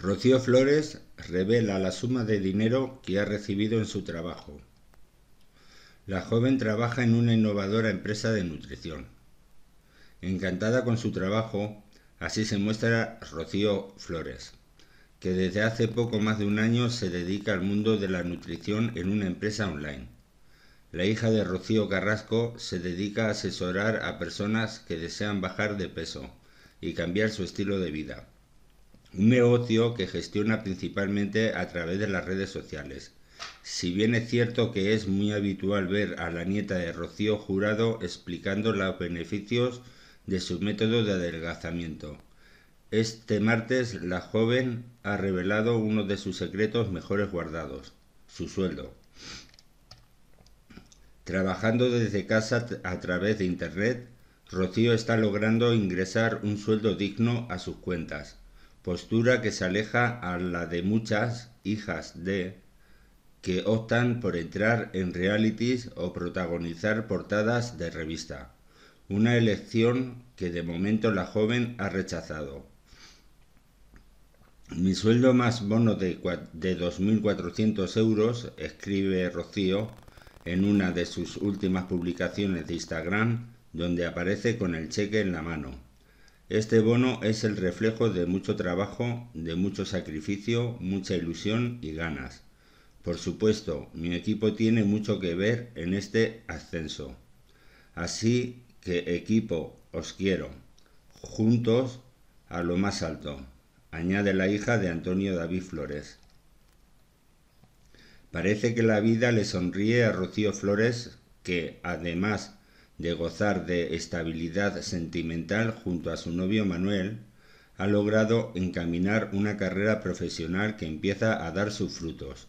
Rocío Flores revela la suma de dinero que ha recibido en su trabajo. La joven trabaja en una innovadora empresa de nutrición. Encantada con su trabajo, así se muestra Rocío Flores, que desde hace poco más de un año se dedica al mundo de la nutrición en una empresa online. La hija de Rocío Carrasco se dedica a asesorar a personas que desean bajar de peso y cambiar su estilo de vida un negocio que gestiona principalmente a través de las redes sociales. Si bien es cierto que es muy habitual ver a la nieta de Rocío Jurado explicando los beneficios de su método de adelgazamiento. Este martes la joven ha revelado uno de sus secretos mejores guardados, su sueldo. Trabajando desde casa a través de Internet, Rocío está logrando ingresar un sueldo digno a sus cuentas postura que se aleja a la de muchas hijas de que optan por entrar en realities o protagonizar portadas de revista, una elección que de momento la joven ha rechazado. Mi sueldo más bono de, 2.400 euros, escribe Rocío en una de sus últimas publicaciones de Instagram, donde aparece con el cheque en la mano. Este bono es el reflejo de mucho trabajo, de mucho sacrificio, mucha ilusión y ganas. Por supuesto, mi equipo tiene mucho que ver en este ascenso. Así que equipo, os quiero. Juntos a lo más alto. Añade la hija de Antonio David Flores. Parece que la vida le sonríe a Rocío Flores, que además de gozar de estabilidad sentimental junto a su novio Manuel, ha logrado encaminar una carrera profesional que empieza a dar sus frutos,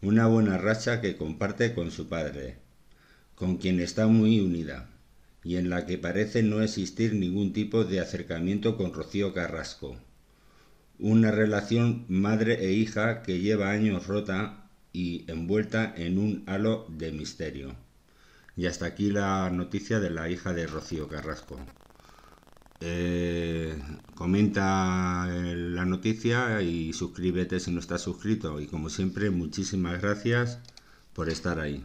una buena racha que comparte con su padre, con quien está muy unida, y en la que parece no existir ningún tipo de acercamiento con Rocío Carrasco. Una relación madre e hija que lleva años rota y envuelta en un halo de misterio. Y hasta aquí la noticia de la hija de Rocío Carrasco. Eh, comenta eh, la noticia y suscríbete si no estás suscrito. Y como siempre, muchísimas gracias por estar ahí.